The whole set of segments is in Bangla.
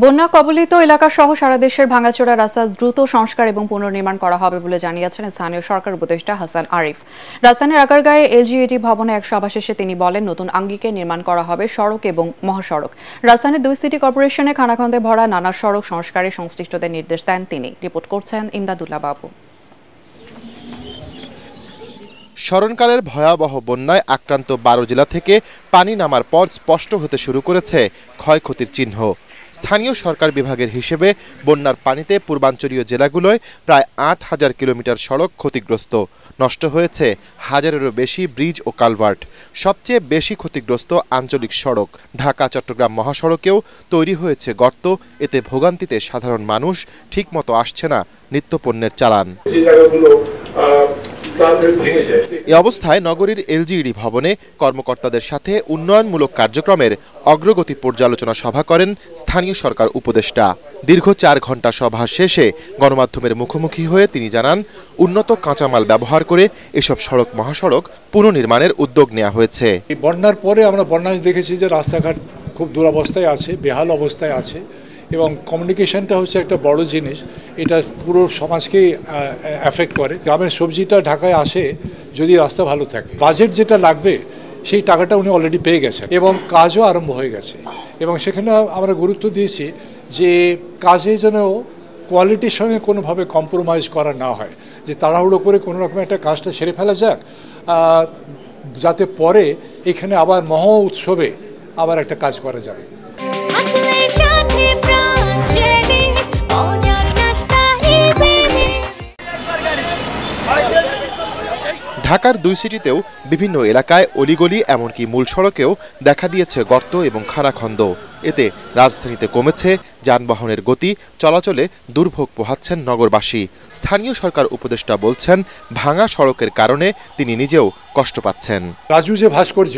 বন্যা কবলিত এলাকা সহ সারা দেশের ভাঙাচোরা রাস্তা দ্রুত সংস্কার এবং পুনর্নির্মাণ করা হবে বলে জানিয়েছেন স্থানীয় সরকার উপদেষ্টা হাসান আরিফ রাজধানীর আকারগাঁয়ে এলজিএটি ভবনে এক সভা শেষে তিনি বলেন নতুন আঙ্গিকে নির্মাণ করা হবে সড়ক এবং মহাসড়ক রাজধানীর দুই সিটি কর্পোরেশনে খানাখন্দে ভরা নানা সড়ক সংস্কারে সংশ্লিষ্টদের নির্দেশ দেন তিনি রিপোর্ট করছেন ইমদাদুল্লাহ বাবু স্মরণকালের ভয়াবহ বন্যায় আক্রান্ত বারো জেলা থেকে পানি নামার পর স্পষ্ট হতে শুরু করেছে ক্ষয়ক্ষতির চিহ্ন স্থানীয় সরকার বিভাগের হিসেবে বন্যার পানিতে পূর্বাঞ্চলীয় জেলাগুলোয় প্রায় আট হাজার কিলোমিটার সড়ক ক্ষতিগ্রস্ত নষ্ট হয়েছে হাজারেরও বেশি ব্রিজ ও কালভার্ট সবচেয়ে বেশি ক্ষতিগ্রস্ত আঞ্চলিক সড়ক ঢাকা চট্টগ্রাম মহাসড়কেও তৈরি হয়েছে গর্ত এতে ভোগান্তিতে সাধারণ মানুষ ঠিকমতো আসছে না নিত্যপণ্যের চালান এ অবস্থায় নগরীর এলজিইডি ভবনে কর্মকর্তাদের সাথে উন্নয়নমূলক কার্যক্রমের অগ্রগতি পর্যালোচনা সভা করেন স্থানীয় সরকার উপদেষ্টা দীর্ঘ চার ঘন্টা সভা শেষে গণমাধ্যমের মুখোমুখি হয়ে তিনি জানান উন্নত কাঁচামাল ব্যবহার করে এসব সড়ক মহাসড়ক পুনর্নির্মাণের উদ্যোগ নেওয়া হয়েছে বন্যার পরে আমরা বন্যায় দেখেছি যে রাস্তাঘাট খুব দুরবস্থায় আছে বেহাল অবস্থায় আছে এবং কমিউনিকেশনটা হচ্ছে একটা বড় জিনিস এটা পুরো সমাজকেই অ্যাফেক্ট করে গ্রামের সবজিটা ঢাকায় আসে যদি রাস্তা ভালো থাকে বাজেট যেটা লাগবে সেই টাকাটা উনি অলরেডি পেয়ে গেছেন এবং কাজও আরম্ভ হয়ে গেছে এবং সেখানে আমরা গুরুত্ব দিয়েছি যে কাজে যেন কোয়ালিটির সঙ্গে কোনোভাবে কম্প্রোমাইজ করা না হয় যে তাড়াহুড়ো করে কোনো রকম একটা কাজটা সেরে ফেলা যাক যাতে পরে এখানে আবার মহা উৎসবে আবার একটা কাজ করা যাবে ঢাকার দুই সিটিতেও বিভিন্ন এলাকায় অলিগলি এমনকি মূল সড়কেও দেখা দিয়েছে গর্ত এবং খানাখন্দ এতে রাজধানীতে কমেছে যানবাহনের গতি চলাচলে দুর্ভোগ পোহাচ্ছেন নগরবাসী স্থানীয় সরকার উপদেষ্টা বলছেন ভাঙা সড়কের কারণে তিনি নিজেও কষ্ট পাচ্ছেন রাজু যে ভাস্কর্য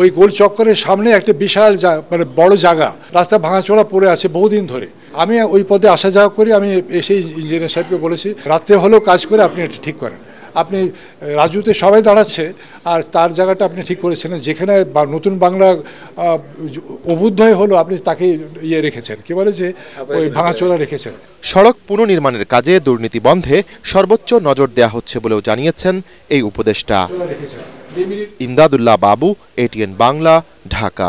ওই গোল চক্করের সামনে একটা বিশাল মানে বড় জায়গা রাস্তা ভাঙাচোড়া পড়ে আছে বহুদিন ধরে আমি ওই পদে আসা যাওয়া করি আমি সেই ইঞ্জিনিয়ার সাহেবকে বলেছি রাত্রে হলেও কাজ করে আপনি এটা ঠিক করেন আপনি রাজনীতি সবাই দাঁড়াচ্ছে আর তার জায়গাটা আপনি ঠিক করেছেন যেখানে বা নতুন বাংলা অবুদ্ধয় হলো আপনি তাকে ইয়ে রেখেছেন কি বলে যে ওই ভাঙাচোরা রেখেছেন সড়ক পুনর্নির্মাণের কাজে দুর্নীতি বন্ধে সর্বোচ্চ নজর দেয়া হচ্ছে বলেও জানিয়েছেন এই উপদেষ্টা ইমদাদুল্লাহ বাবু এটিএন বাংলা ঢাকা